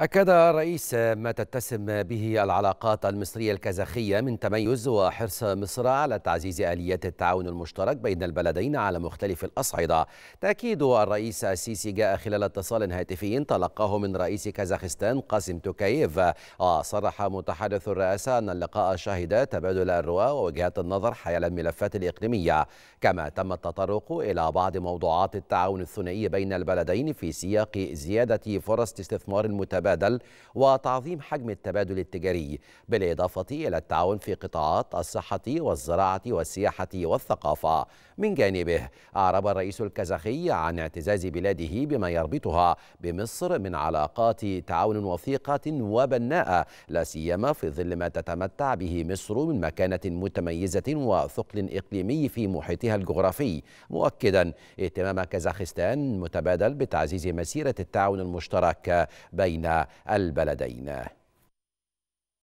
أكد رئيس ما تتسم به العلاقات المصرية الكازاخية من تميز وحرص مصر على تعزيز آليات التعاون المشترك بين البلدين على مختلف الأصعدة تأكيد الرئيس السيسي جاء خلال اتصال هاتفي تلقاه من رئيس كازاخستان قاسم توكايف وصرح متحدث الرئاسة أن اللقاء شهد تبادل الرؤى ووجهات النظر حيال الملفات الإقليمية كما تم التطرق إلى بعض موضوعات التعاون الثنائي بين البلدين في سياق زيادة فرص استثمار المتابعة المتبادل وتعظيم حجم التبادل التجاري بالإضافة إلى التعاون في قطاعات الصحة والزراعة والسياحة والثقافة من جانبه أعرب الرئيس الكازاخي عن اعتزاز بلاده بما يربطها بمصر من علاقات تعاون وثيقة وبناءة لا سيما في ظل ما تتمتع به مصر من مكانة متميزة وثقل إقليمي في محيطها الجغرافي مؤكدا اهتمام كازاخستان متبادل بتعزيز مسيرة التعاون المشترك بين البلدين